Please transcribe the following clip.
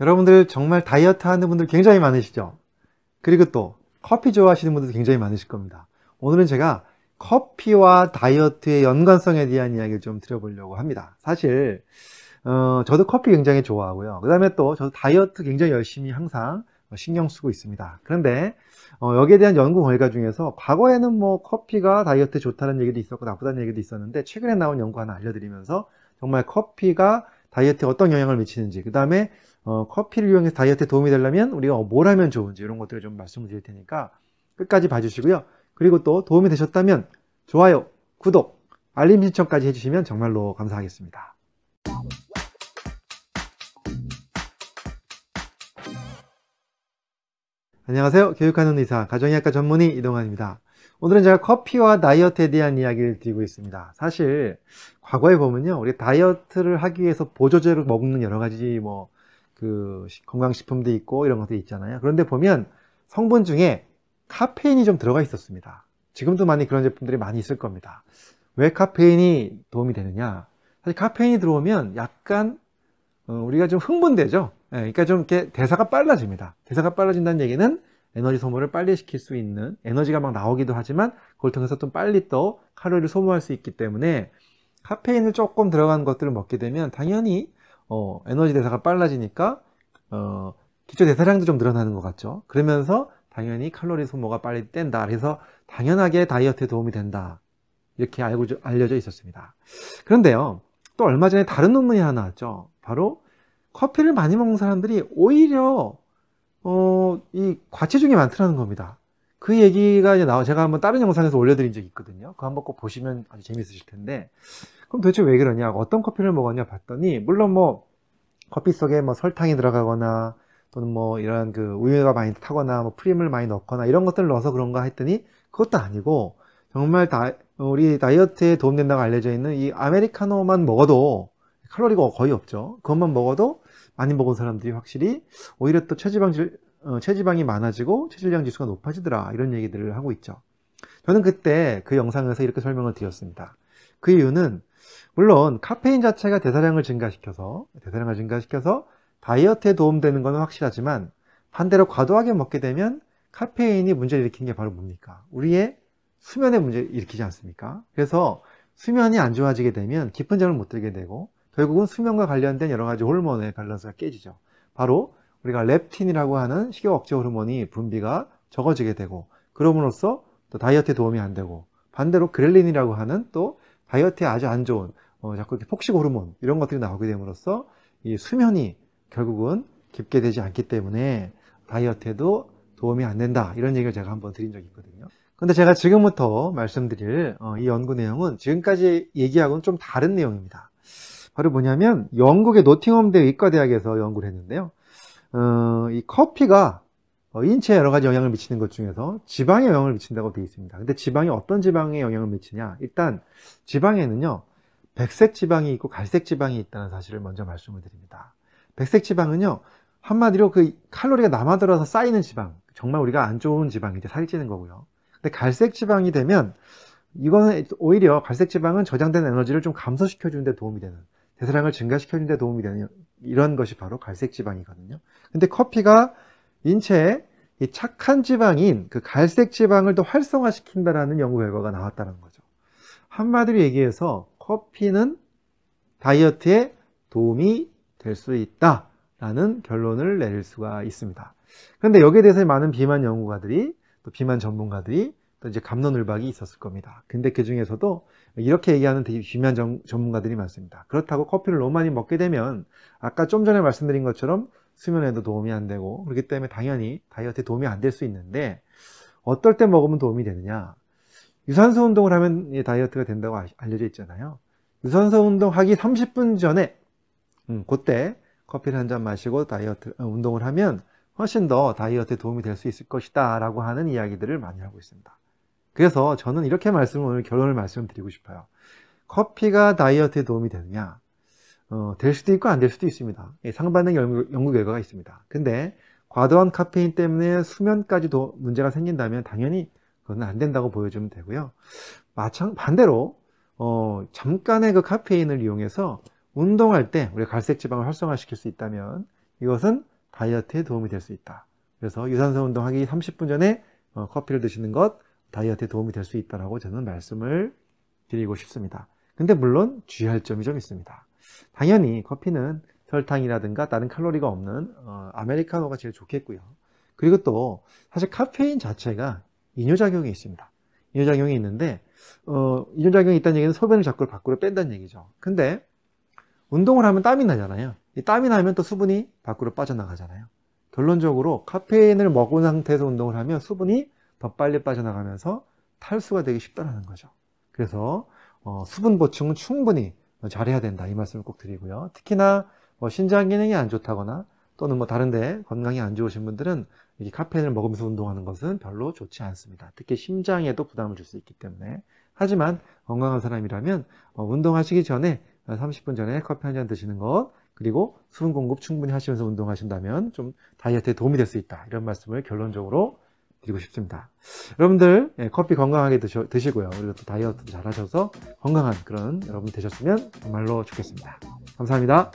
여러분들 정말 다이어트 하는 분들 굉장히 많으시죠? 그리고 또 커피 좋아하시는 분들도 굉장히 많으실 겁니다. 오늘은 제가 커피와 다이어트의 연관성에 대한 이야기를 좀 드려보려고 합니다. 사실 어, 저도 커피 굉장히 좋아하고요. 그 다음에 또 저도 다이어트 굉장히 열심히 항상 신경 쓰고 있습니다. 그런데 어, 여기에 대한 연구 결과 중에서 과거에는 뭐 커피가 다이어트에 좋다는 얘기도 있었고 나쁘다는 얘기도 있었는데 최근에 나온 연구 하나 알려드리면서 정말 커피가 다이어트에 어떤 영향을 미치는지 그 다음에 어, 커피를 이용해서 다이어트에 도움이 되려면 우리가 어, 뭘 하면 좋은지 이런 것들을 좀 말씀을 드릴 테니까 끝까지 봐주시고요. 그리고 또 도움이 되셨다면 좋아요, 구독, 알림 신청까지 해주시면 정말로 감사하겠습니다. 안녕하세요. 교육하는 의사, 가정의학과 전문의 이동환입니다. 오늘은 제가 커피와 다이어트에 대한 이야기를 드리고 있습니다. 사실 과거에 보면요. 우리 다이어트를 하기 위해서 보조제로 먹는 여러 가지 뭐그 건강식품도 있고 이런 것들이 있잖아요. 그런데 보면 성분 중에 카페인이 좀 들어가 있었습니다. 지금도 많이 그런 제품들이 많이 있을 겁니다. 왜 카페인이 도움이 되느냐? 사실 카페인이 들어오면 약간 어, 우리가 좀 흥분되죠. 예, 그러니까 좀 이렇게 대사가 빨라집니다. 대사가 빨라진다는 얘기는 에너지 소모를 빨리 시킬 수 있는 에너지가 막 나오기도 하지만 그걸 통해서 또 빨리 또 칼로리를 소모할 수 있기 때문에 카페인을 조금 들어간 것들을 먹게 되면 당연히 어, 에너지 대사가 빨라지니까 어, 기초 대사량도 좀 늘어나는 것 같죠. 그러면서 당연히 칼로리 소모가 빨리 뗀다. 그래서 당연하게 다이어트에 도움이 된다. 이렇게 알고 알려져 있었습니다. 그런데요, 또 얼마 전에 다른 논문이 하나 나왔죠. 바로 커피를 많이 먹는 사람들이 오히려 어, 이 과체중이 많더라는 겁니다. 그 얘기가 이제 나와 제가 한번 다른 영상에서 올려드린 적이 있거든요. 그거 한번 꼭 보시면 아주 재미있으실 텐데 그럼 도대체 왜 그러냐? 어떤 커피를 먹었냐? 봤더니 물론 뭐 커피 속에 뭐 설탕이 들어가거나 또는 뭐 이런 그 우유가 많이 타거나 뭐 프림을 많이 넣거나 이런 것들을 넣어서 그런가 했더니 그것도 아니고 정말 다 우리 다이어트에 도움된다고 알려져 있는 이 아메리카노만 먹어도 칼로리가 거의 없죠. 그것만 먹어도 많이 먹은 사람들이 확실히 오히려 또 체지방 질, 어, 체지방이 많아지고 체질량 지수가 높아지더라 이런 얘기들을 하고 있죠. 저는 그때 그 영상에서 이렇게 설명을 드렸습니다. 그 이유는 물론 카페인 자체가 대사량을 증가시켜서 대사량을 증가시켜서 다이어트에 도움되는 것은 확실하지만 반대로 과도하게 먹게 되면 카페인이 문제를 일으키는 게 바로 뭡니까? 우리의 수면에 문제를 일으키지 않습니까? 그래서 수면이 안 좋아지게 되면 깊은 잠을 못 들게 되고 결국은 수면과 관련된 여러 가지 호르몬의 밸런스가 깨지죠. 바로 우리가 렙틴이라고 하는 식욕 억제 호르몬이 분비가 적어지게 되고 그러므로써또 다이어트에 도움이 안 되고 반대로 그렐린이라고 하는 또 다이어트에 아주 안 좋은 어, 자꾸 이렇게 폭식 호르몬 이런 것들이 나오게 됨으로써 이 수면이 결국은 깊게 되지 않기 때문에 다이어트에도 도움이 안 된다 이런 얘기를 제가 한번 드린 적이 있거든요 근데 제가 지금부터 말씀드릴 어, 이 연구 내용은 지금까지 얘기하고는 좀 다른 내용입니다 바로 뭐냐면 영국의 노팅엄대 의과대학에서 연구를 했는데요 어, 이 커피가 어, 인체에 여러 가지 영향을 미치는 것 중에서 지방에 영향을 미친다고 되어 있습니다. 근데 지방이 어떤 지방에 영향을 미치냐? 일단 지방에는요. 백색 지방이 있고 갈색 지방이 있다는 사실을 먼저 말씀을 드립니다. 백색 지방은요. 한마디로 그 칼로리가 남아 들어서 쌓이는 지방. 정말 우리가 안 좋은 지방이죠. 살이 찌는 거고요. 근데 갈색 지방이 되면 이거는 오히려 갈색 지방은 저장된 에너지를 좀 감소시켜 주는 데 도움이 되는 대사량을 증가시켜 주는 데 도움이 되는 이런 것이 바로 갈색 지방이거든요. 근데 커피가 인체에 이 착한 지방인 그 갈색 지방을 더 활성화시킨다라는 연구 결과가 나왔다는 거죠. 한마디로 얘기해서 커피는 다이어트에 도움이 될 수 있다라는 결론을 내릴 수가 있습니다. 그런데 여기에 대해서 많은 비만 연구가들이 또 비만 전문가들이 또 이제 감론을박이 있었을 겁니다. 근데 그 중에서도 이렇게 얘기하는 비만 전문가들이 많습니다. 그렇다고 커피를 너무 많이 먹게 되면 아까 좀 전에 말씀드린 것처럼 수면에도 도움이 안 되고 그렇기 때문에 당연히 다이어트에 도움이 안 될 수 있는데 어떨 때 먹으면 도움이 되느냐 유산소 운동을 하면 다이어트가 된다고 알려져 있잖아요 유산소 운동 하기 30분 전에 음, 그때 커피를 한 잔 마시고 다이어트 어, 운동을 하면 훨씬 더 다이어트에 도움이 될 수 있을 것이다 라고 하는 이야기들을 많이 하고 있습니다 그래서 저는 이렇게 말씀을 오늘 결론을 말씀드리고 싶어요 커피가 다이어트에 도움이 되느냐 어, 될 수도 있고 안 될 수도 있습니다. 예, 상반된 연구, 연구, 결과가 있습니다. 근데 과도한 카페인 때문에 수면까지도 문제가 생긴다면 당연히 그건 안 된다고 보여주면 되고요. 마찬 반대로 어, 잠깐의 그 카페인을 이용해서 운동할 때 우리 갈색 지방을 활성화시킬 수 있다면 이것은 다이어트에 도움이 될 수 있다. 그래서 유산소 운동하기 30분 전에 어, 커피를 드시는 것 다이어트에 도움이 될 수 있다라고 저는 말씀을 드리고 싶습니다. 근데 물론 주의할 점이 좀 있습니다. 당연히 커피는 설탕이라든가 다른 칼로리가 없는 어, 아메리카노가 제일 좋겠고요. 그리고 또 사실 카페인 자체가 이뇨작용이 있습니다. 이뇨작용이 있는데 어, 이뇨작용이 있다는 얘기는 소변을 자꾸 밖으로 뺀다는 얘기죠. 근데 운동을 하면 땀이 나잖아요. 이 땀이 나면 또 수분이 밖으로 빠져나가잖아요. 결론적으로 카페인을 먹은 상태에서 운동을 하면 수분이 더 빨리 빠져나가면서 탈수가 되기 쉽다는 거죠. 그래서 어, 수분 보충은 충분히 잘해야 된다 이 말씀을 꼭 드리고요. 특히나 뭐 신장 기능이 안 좋다거나 또는 뭐 다른데 건강이 안 좋으신 분들은 이 카페인을 먹으면서 운동하는 것은 별로 좋지 않습니다. 특히 심장에도 부담을 줄 수 있기 때문에. 하지만 건강한 사람이라면 어, 운동하시기 전에 30분 전에 커피 한 잔 드시는 것 그리고 수분 공급 충분히 하시면서 운동하신다면 좀 다이어트에 도움이 될 수 있다 이런 말씀을 결론적으로 드리고 싶습니다. 여러분들 예, 커피 건강하게 드셔, 드시고요. 그리고 또다이어트잘 하셔서 건강한 그런 여러분 되셨으면 정말로 좋겠습니다. 감사합니다.